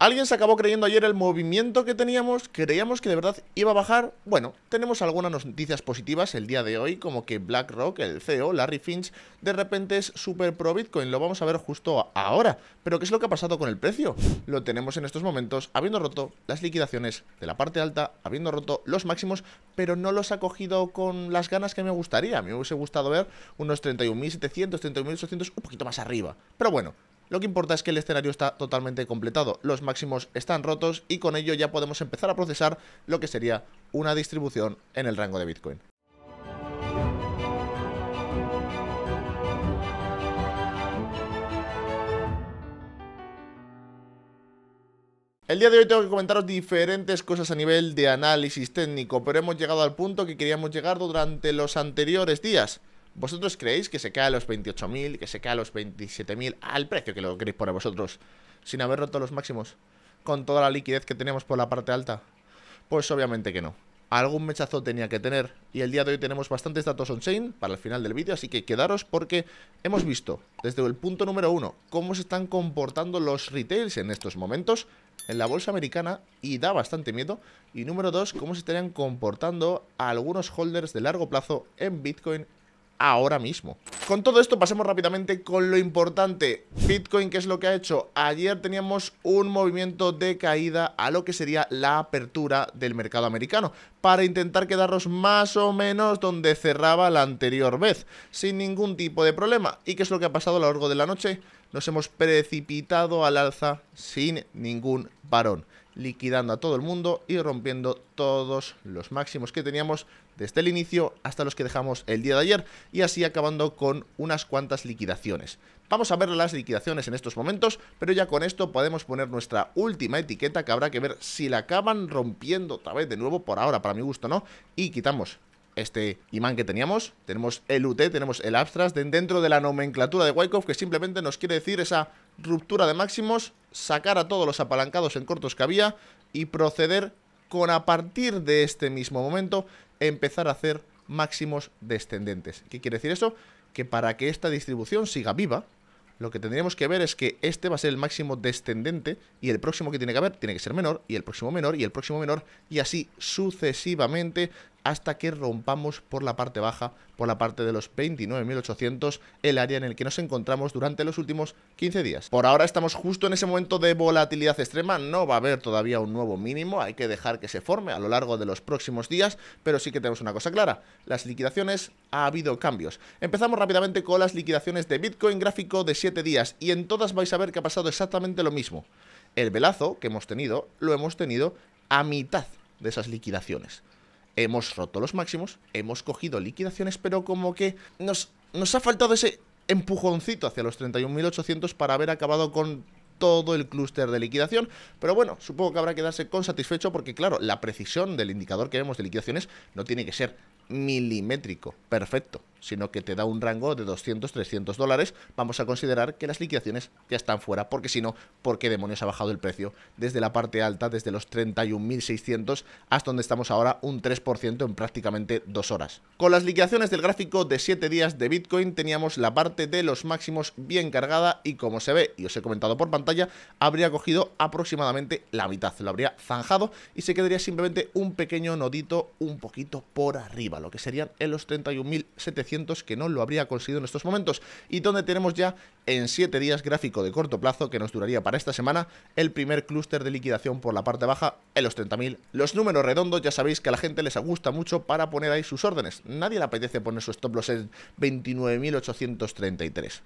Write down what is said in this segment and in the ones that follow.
Alguien se acabó creyendo ayer el movimiento que teníamos, creíamos que de verdad iba a bajar. Bueno, tenemos algunas noticias positivas el día de hoy, como que BlackRock, el CEO, Larry Finch, de repente es super pro Bitcoin, lo vamos a ver justo ahora. Pero ¿qué es lo que ha pasado con el precio? Lo tenemos en estos momentos, habiendo roto las liquidaciones de la parte alta, habiendo roto los máximos, pero no los ha cogido con las ganas que me gustaría. A mí Me hubiese gustado ver unos 31.700, 31.800, un poquito más arriba. Pero bueno, lo que importa es que el escenario está totalmente completado, los máximos están rotos y con ello ya podemos empezar a procesar lo que sería una distribución en el rango de Bitcoin. El día de hoy tengo que comentaros diferentes cosas a nivel de análisis técnico, pero hemos llegado al punto que queríamos llegar durante los anteriores días. ¿Vosotros creéis que se cae a los 28.000, que se cae a los 27.000, al precio que lo queréis poner vosotros, sin haber roto los máximos, con toda la liquidez que tenemos por la parte alta? Pues obviamente que no. Algún mechazo tenía que tener y el día de hoy tenemos bastantes datos on-chain para el final del vídeo, así que quedaros porque hemos visto desde el punto número uno cómo se están comportando los retails en estos momentos en la bolsa americana y da bastante miedo. Y número dos, cómo se estarían comportando algunos holders de largo plazo en Bitcoin ahora mismo. Con todo esto pasemos rápidamente con lo importante. Bitcoin, ¿qué es lo que ha hecho? Ayer teníamos un movimiento de caída a lo que sería la apertura del mercado americano para intentar quedarnos más o menos donde cerraba la anterior vez, sin ningún tipo de problema. ¿Y qué es lo que ha pasado a lo largo de la noche? Nos hemos precipitado al alza sin ningún varón liquidando a todo el mundo y rompiendo todos los máximos que teníamos desde el inicio hasta los que dejamos el día de ayer y así acabando con unas cuantas liquidaciones. Vamos a ver las liquidaciones en estos momentos, pero ya con esto podemos poner nuestra última etiqueta que habrá que ver si la acaban rompiendo otra vez de nuevo por ahora, para mi gusto, ¿no? Y quitamos este imán que teníamos, tenemos el UT, tenemos el abstract dentro de la nomenclatura de Wyckoff que simplemente nos quiere decir esa ruptura de máximos, sacar a todos los apalancados en cortos que había y proceder con a partir de este mismo momento empezar a hacer máximos descendentes. ¿Qué quiere decir eso? Que para que esta distribución siga viva, lo que tendríamos que ver es que este va a ser el máximo descendente y el próximo que tiene que haber tiene que ser menor y el próximo menor y el próximo menor y así sucesivamente hasta que rompamos por la parte baja, por la parte de los 29.800, el área en el que nos encontramos durante los últimos 15 días. Por ahora estamos justo en ese momento de volatilidad extrema, no va a haber todavía un nuevo mínimo, hay que dejar que se forme a lo largo de los próximos días, pero sí que tenemos una cosa clara, las liquidaciones ha habido cambios. Empezamos rápidamente con las liquidaciones de Bitcoin gráfico de 7 días y en todas vais a ver que ha pasado exactamente lo mismo. El velazo que hemos tenido lo hemos tenido a mitad de esas liquidaciones hemos roto los máximos, hemos cogido liquidaciones, pero como que nos, nos ha faltado ese empujoncito hacia los 31.800 para haber acabado con todo el clúster de liquidación. Pero bueno, supongo que habrá que darse con satisfecho porque, claro, la precisión del indicador que vemos de liquidaciones no tiene que ser milimétrico, perfecto sino que te da un rango de 200, 300 dólares, vamos a considerar que las liquidaciones ya están fuera, porque si no, ¿por qué demonios ha bajado el precio? Desde la parte alta, desde los 31.600 hasta donde estamos ahora, un 3% en prácticamente dos horas. Con las liquidaciones del gráfico de 7 días de Bitcoin teníamos la parte de los máximos bien cargada y como se ve, y os he comentado por pantalla, habría cogido aproximadamente la mitad, lo habría zanjado y se quedaría simplemente un pequeño nodito un poquito por arriba, lo que serían en los 31.700 que no lo habría conseguido en estos momentos y donde tenemos ya en 7 días gráfico de corto plazo que nos duraría para esta semana el primer clúster de liquidación por la parte baja en los 30.000. Los números redondos ya sabéis que a la gente les gusta mucho para poner ahí sus órdenes. Nadie le apetece poner su stop loss en 29.833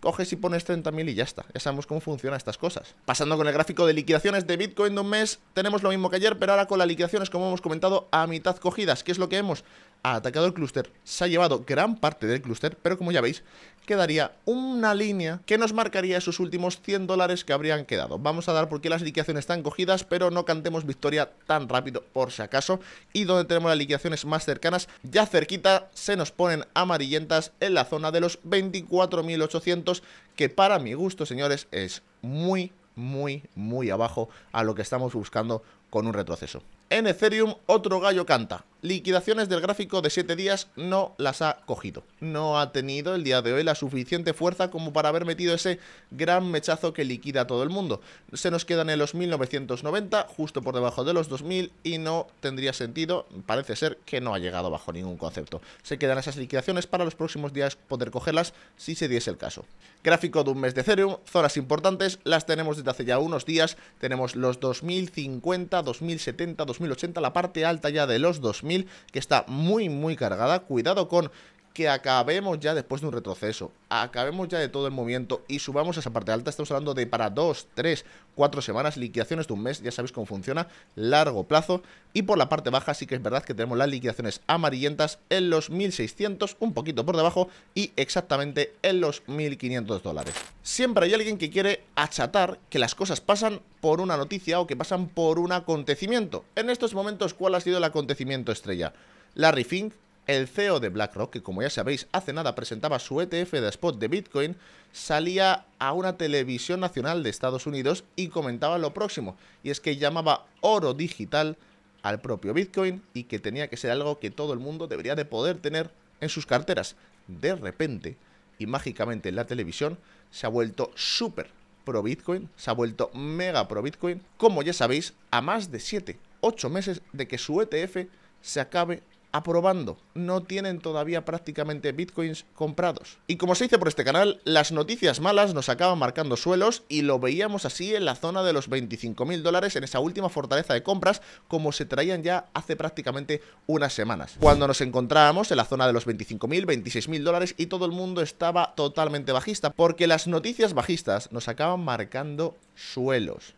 coges y pones 30.000 y ya está. Ya sabemos cómo funcionan estas cosas. Pasando con el gráfico de liquidaciones de Bitcoin de un mes, tenemos lo mismo que ayer, pero ahora con las liquidaciones, como hemos comentado, a mitad cogidas. ¿Qué es lo que hemos ha atacado el clúster, se ha llevado gran parte del clúster, pero como ya veis, quedaría una línea que nos marcaría esos últimos 100 dólares que habrían quedado. Vamos a dar porque las liquidaciones están cogidas, pero no cantemos victoria tan rápido por si acaso. Y donde tenemos las liquidaciones más cercanas, ya cerquita, se nos ponen amarillentas en la zona de los 24.800, que para mi gusto, señores, es muy, muy, muy abajo a lo que estamos buscando con un retroceso. En Ethereum otro gallo canta, liquidaciones del gráfico de 7 días no las ha cogido. No ha tenido el día de hoy la suficiente fuerza como para haber metido ese gran mechazo que liquida a todo el mundo. Se nos quedan en los 1990, justo por debajo de los 2000 y no tendría sentido, parece ser que no ha llegado bajo ningún concepto. Se quedan esas liquidaciones para los próximos días poder cogerlas si se diese el caso. Gráfico de un mes de Ethereum, zonas importantes, las tenemos desde hace ya unos días, tenemos los 2050, 2070, 2080, la parte alta ya de los 2000 que está muy, muy cargada. Cuidado con que acabemos ya después de un retroceso, acabemos ya de todo el movimiento y subamos a esa parte alta. Estamos hablando de para 2, 3, 4 semanas, liquidaciones de un mes, ya sabéis cómo funciona, largo plazo. Y por la parte baja sí que es verdad que tenemos las liquidaciones amarillentas en los 1600, un poquito por debajo y exactamente en los 1500 dólares. Siempre hay alguien que quiere achatar que las cosas pasan por una noticia o que pasan por un acontecimiento. En estos momentos, ¿cuál ha sido el acontecimiento estrella? ¿La Fink el CEO de BlackRock, que como ya sabéis, hace nada presentaba su ETF de spot de Bitcoin, salía a una televisión nacional de Estados Unidos y comentaba lo próximo, y es que llamaba oro digital al propio Bitcoin y que tenía que ser algo que todo el mundo debería de poder tener en sus carteras. De repente, y mágicamente en la televisión, se ha vuelto súper pro Bitcoin, se ha vuelto mega pro Bitcoin, como ya sabéis, a más de 7, 8 meses de que su ETF se acabe aprobando. No tienen todavía prácticamente bitcoins comprados. Y como se dice por este canal, las noticias malas nos acaban marcando suelos y lo veíamos así en la zona de los 25.000 mil dólares en esa última fortaleza de compras como se traían ya hace prácticamente unas semanas. Cuando nos encontrábamos en la zona de los 25.000, mil, mil dólares y todo el mundo estaba totalmente bajista porque las noticias bajistas nos acaban marcando suelos.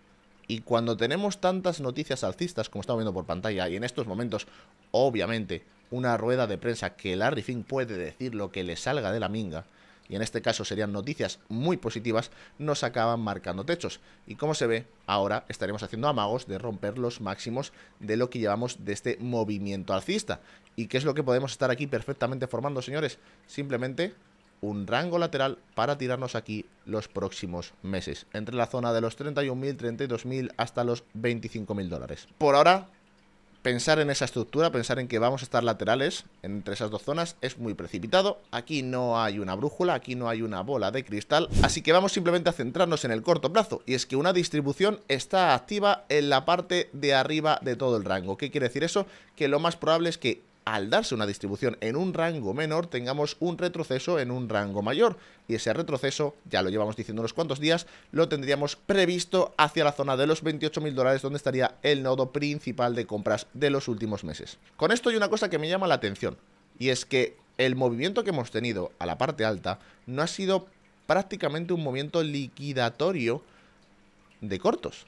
Y cuando tenemos tantas noticias alcistas, como estamos viendo por pantalla, y en estos momentos, obviamente, una rueda de prensa que Larry Fink puede decir lo que le salga de la minga, y en este caso serían noticias muy positivas, nos acaban marcando techos. Y como se ve, ahora estaremos haciendo amagos de romper los máximos de lo que llevamos de este movimiento alcista. ¿Y qué es lo que podemos estar aquí perfectamente formando, señores? Simplemente un rango lateral para tirarnos aquí los próximos meses, entre la zona de los 31.000, 32.000 hasta los 25.000 dólares. Por ahora, pensar en esa estructura, pensar en que vamos a estar laterales entre esas dos zonas es muy precipitado. Aquí no hay una brújula, aquí no hay una bola de cristal, así que vamos simplemente a centrarnos en el corto plazo. Y es que una distribución está activa en la parte de arriba de todo el rango. ¿Qué quiere decir eso? Que lo más probable es que al darse una distribución en un rango menor, tengamos un retroceso en un rango mayor. Y ese retroceso, ya lo llevamos diciendo unos cuantos días, lo tendríamos previsto hacia la zona de los 28.000 dólares, donde estaría el nodo principal de compras de los últimos meses. Con esto hay una cosa que me llama la atención, y es que el movimiento que hemos tenido a la parte alta no ha sido prácticamente un movimiento liquidatorio de cortos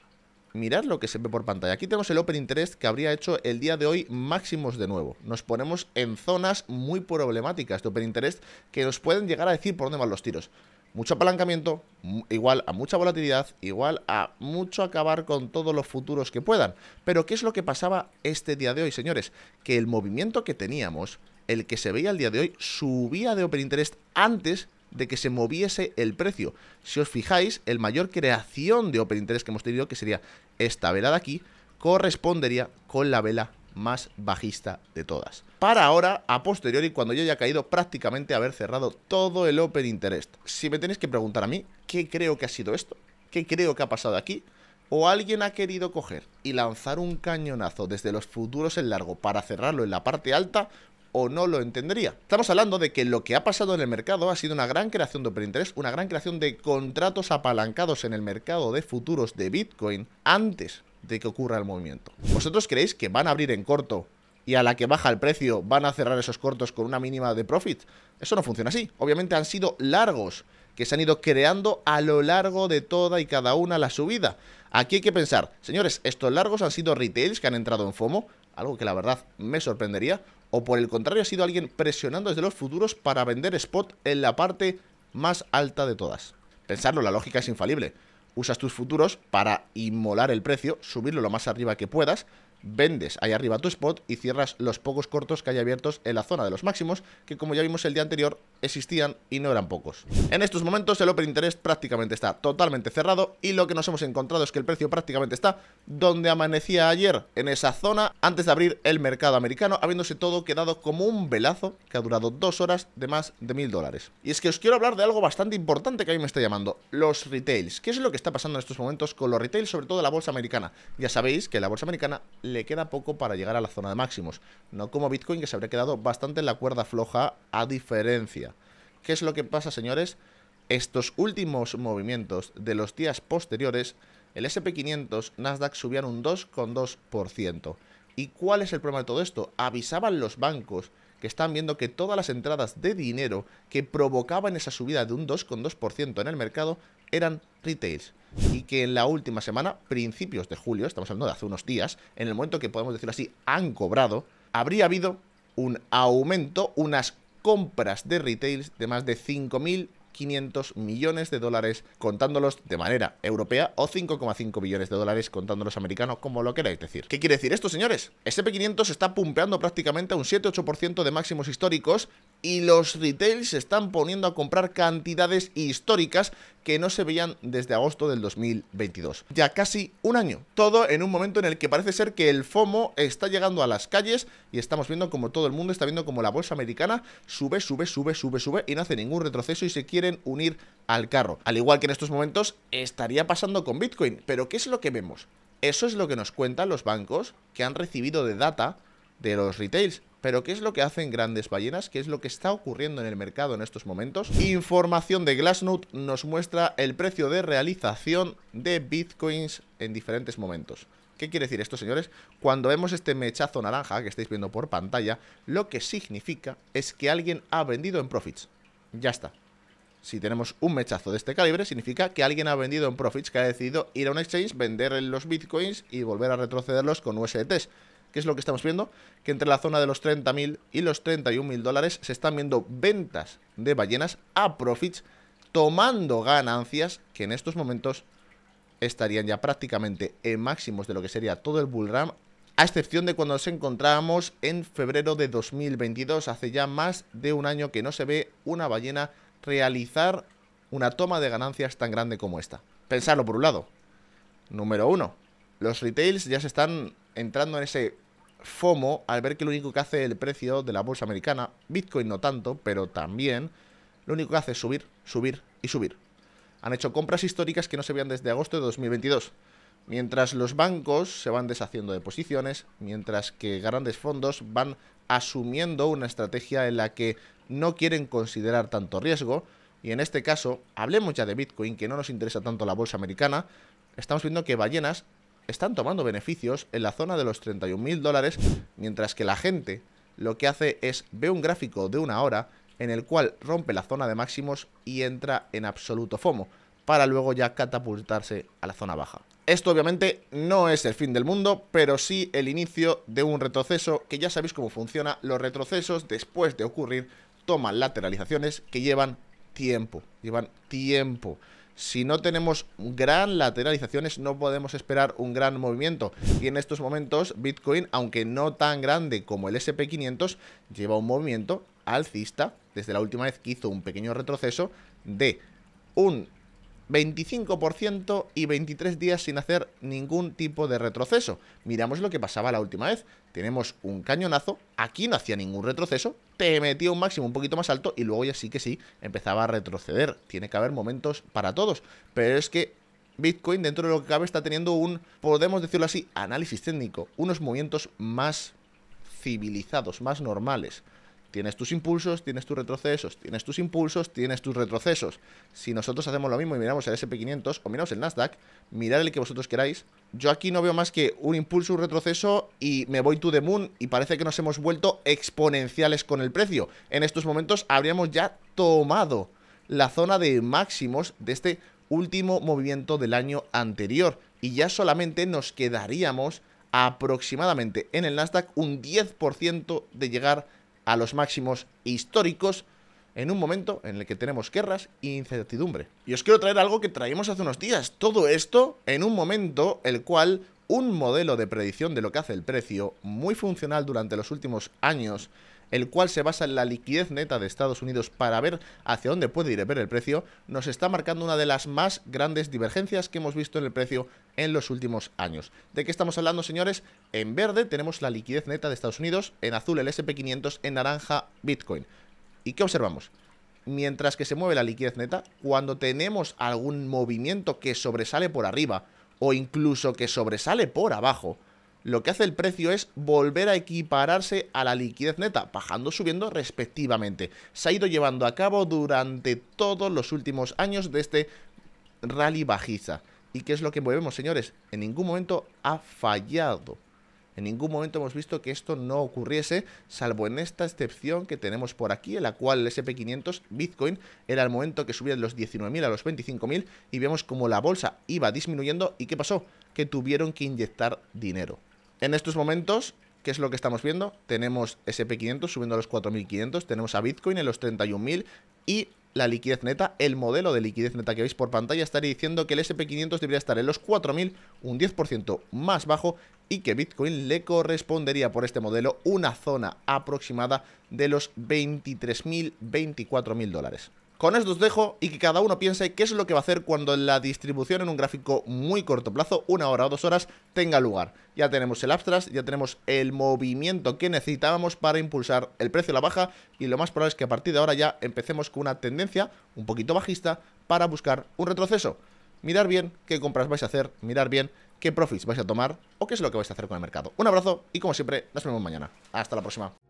mirad lo que se ve por pantalla. Aquí tenemos el Open Interest que habría hecho el día de hoy máximos de nuevo. Nos ponemos en zonas muy problemáticas de Open Interest que nos pueden llegar a decir por dónde van los tiros. Mucho apalancamiento, igual a mucha volatilidad, igual a mucho acabar con todos los futuros que puedan. Pero ¿qué es lo que pasaba este día de hoy, señores? Que el movimiento que teníamos, el que se veía el día de hoy, subía de Open Interest antes de que se moviese el precio. Si os fijáis, el mayor creación de Open Interest que hemos tenido, que sería esta vela de aquí, correspondería con la vela más bajista de todas. Para ahora, a posteriori, cuando yo haya caído prácticamente haber cerrado todo el Open Interest. Si me tenéis que preguntar a mí, ¿qué creo que ha sido esto? ¿Qué creo que ha pasado aquí? ¿O alguien ha querido coger y lanzar un cañonazo desde los futuros en largo para cerrarlo en la parte alta? o no lo entendería. Estamos hablando de que lo que ha pasado en el mercado ha sido una gran creación de interés, una gran creación de contratos apalancados en el mercado de futuros de Bitcoin antes de que ocurra el movimiento. ¿Vosotros creéis que van a abrir en corto y a la que baja el precio van a cerrar esos cortos con una mínima de profit? Eso no funciona así. Obviamente han sido largos que se han ido creando a lo largo de toda y cada una la subida. Aquí hay que pensar, señores, estos largos han sido retails que han entrado en FOMO, algo que la verdad me sorprendería, o por el contrario ha sido alguien presionando desde los futuros para vender spot en la parte más alta de todas. Pensarlo, la lógica es infalible. Usas tus futuros para inmolar el precio, subirlo lo más arriba que puedas, vendes ahí arriba tu spot y cierras los pocos cortos que hay abiertos en la zona de los máximos, que como ya vimos el día anterior, existían y no eran pocos. En estos momentos el Open Interest prácticamente está totalmente cerrado y lo que nos hemos encontrado es que el precio prácticamente está donde amanecía ayer, en esa zona, antes de abrir el mercado americano, habiéndose todo quedado como un velazo que ha durado dos horas de más de mil dólares. Y es que os quiero hablar de algo bastante importante que a mí me está llamando, los retails. ¿Qué es lo que está pasando en estos momentos con los retails, sobre todo la bolsa americana? Ya sabéis que la bolsa americana le queda poco para llegar a la zona de máximos, no como Bitcoin que se habría quedado bastante en la cuerda floja a diferencia. ¿Qué es lo que pasa, señores? Estos últimos movimientos de los días posteriores, el SP500, Nasdaq subían un 2,2%. ¿Y cuál es el problema de todo esto? Avisaban los bancos que están viendo que todas las entradas de dinero que provocaban esa subida de un 2,2% en el mercado eran retails y que en la última semana, principios de julio, estamos hablando de hace unos días, en el momento que podemos decirlo así, han cobrado, habría habido un aumento, unas compras de retails de más de 5.000 500 millones de dólares contándolos de manera europea o 5,5 billones de dólares contándolos americanos, como lo queráis decir. ¿Qué quiere decir esto, señores? SP500 está pumpeando prácticamente a un 7-8% de máximos históricos y los retails se están poniendo a comprar cantidades históricas que no se veían desde agosto del 2022. Ya casi un año. Todo en un momento en el que parece ser que el FOMO está llegando a las calles y estamos viendo como todo el mundo está viendo como la bolsa americana sube, sube, sube, sube, sube y no hace ningún retroceso y se quiere unir al carro. Al igual que en estos momentos estaría pasando con Bitcoin. Pero ¿qué es lo que vemos? Eso es lo que nos cuentan los bancos que han recibido de data de los retails. Pero ¿qué es lo que hacen grandes ballenas? ¿Qué es lo que está ocurriendo en el mercado en estos momentos? Información de Glassnode nos muestra el precio de realización de bitcoins en diferentes momentos. ¿Qué quiere decir esto, señores? Cuando vemos este mechazo naranja que estáis viendo por pantalla, lo que significa es que alguien ha vendido en profits. Ya está. Si tenemos un mechazo de este calibre, significa que alguien ha vendido en profits, que ha decidido ir a un exchange, vender los bitcoins y volver a retrocederlos con USDTs. ¿Qué es lo que estamos viendo? Que entre la zona de los 30.000 y los 31.000 dólares se están viendo ventas de ballenas a profits, tomando ganancias que en estos momentos estarían ya prácticamente en máximos de lo que sería todo el bullram, a excepción de cuando nos encontrábamos en febrero de 2022, hace ya más de un año que no se ve una ballena realizar una toma de ganancias tan grande como esta. Pensarlo por un lado. Número uno, los retails ya se están entrando en ese FOMO al ver que lo único que hace el precio de la bolsa americana, Bitcoin no tanto, pero también lo único que hace es subir, subir y subir. Han hecho compras históricas que no se veían desde agosto de 2022. Mientras los bancos se van deshaciendo de posiciones, mientras que grandes fondos van asumiendo una estrategia en la que no quieren considerar tanto riesgo, y en este caso, hablemos ya de Bitcoin, que no nos interesa tanto la bolsa americana, estamos viendo que ballenas están tomando beneficios en la zona de los 31.000 dólares, mientras que la gente lo que hace es ve un gráfico de una hora en el cual rompe la zona de máximos y entra en absoluto FOMO, para luego ya catapultarse a la zona baja. Esto obviamente no es el fin del mundo, pero sí el inicio de un retroceso que ya sabéis cómo funciona. Los retrocesos después de ocurrir toman lateralizaciones que llevan tiempo, llevan tiempo. Si no tenemos gran lateralizaciones no podemos esperar un gran movimiento y en estos momentos Bitcoin, aunque no tan grande como el SP500, lleva un movimiento alcista desde la última vez que hizo un pequeño retroceso de un 25% y 23 días sin hacer ningún tipo de retroceso. Miramos lo que pasaba la última vez. Tenemos un cañonazo, aquí no hacía ningún retroceso, te metía un máximo un poquito más alto y luego ya sí que sí empezaba a retroceder. Tiene que haber momentos para todos, pero es que Bitcoin dentro de lo que cabe está teniendo un, podemos decirlo así, análisis técnico, unos movimientos más civilizados, más normales. Tienes tus impulsos, tienes tus retrocesos, tienes tus impulsos, tienes tus retrocesos. Si nosotros hacemos lo mismo y miramos el SP500 o miramos el Nasdaq, mirad el que vosotros queráis, yo aquí no veo más que un impulso, un retroceso y me voy to the moon y parece que nos hemos vuelto exponenciales con el precio. En estos momentos habríamos ya tomado la zona de máximos de este último movimiento del año anterior y ya solamente nos quedaríamos aproximadamente en el Nasdaq un 10% de llegar a los máximos históricos en un momento en el que tenemos guerras e incertidumbre. Y os quiero traer algo que traímos hace unos días, todo esto en un momento el cual un modelo de predicción de lo que hace el precio, muy funcional durante los últimos años, el cual se basa en la liquidez neta de Estados Unidos para ver hacia dónde puede ir a ver el precio, nos está marcando una de las más grandes divergencias que hemos visto en el precio en los últimos años. ¿De qué estamos hablando, señores? En verde tenemos la liquidez neta de Estados Unidos, en azul el SP500, en naranja Bitcoin. ¿Y qué observamos? Mientras que se mueve la liquidez neta, cuando tenemos algún movimiento que sobresale por arriba o incluso que sobresale por abajo, lo que hace el precio es volver a equipararse a la liquidez neta, bajando, subiendo respectivamente. Se ha ido llevando a cabo durante todos los últimos años de este rally bajista. ¿Y qué es lo que vemos, señores? En ningún momento ha fallado. En ningún momento hemos visto que esto no ocurriese, salvo en esta excepción que tenemos por aquí, en la cual el SP500 Bitcoin era el momento que subían los 19.000 a los 25.000 y vemos como la bolsa iba disminuyendo y qué pasó, que tuvieron que inyectar dinero en estos momentos, ¿qué es lo que estamos viendo? Tenemos SP500 subiendo a los 4.500, tenemos a Bitcoin en los 31.000 y la liquidez neta, el modelo de liquidez neta que veis por pantalla, estaría diciendo que el SP500 debería estar en los 4.000, un 10% más bajo y que Bitcoin le correspondería por este modelo una zona aproximada de los 23.000, 24.000 dólares. Con esto os dejo y que cada uno piense qué es lo que va a hacer cuando la distribución en un gráfico muy corto plazo, una hora o dos horas, tenga lugar. Ya tenemos el abstract, ya tenemos el movimiento que necesitábamos para impulsar el precio a la baja y lo más probable es que a partir de ahora ya empecemos con una tendencia un poquito bajista para buscar un retroceso. Mirar bien qué compras vais a hacer, mirar bien qué profits vais a tomar o qué es lo que vais a hacer con el mercado. Un abrazo y como siempre, nos vemos mañana. Hasta la próxima.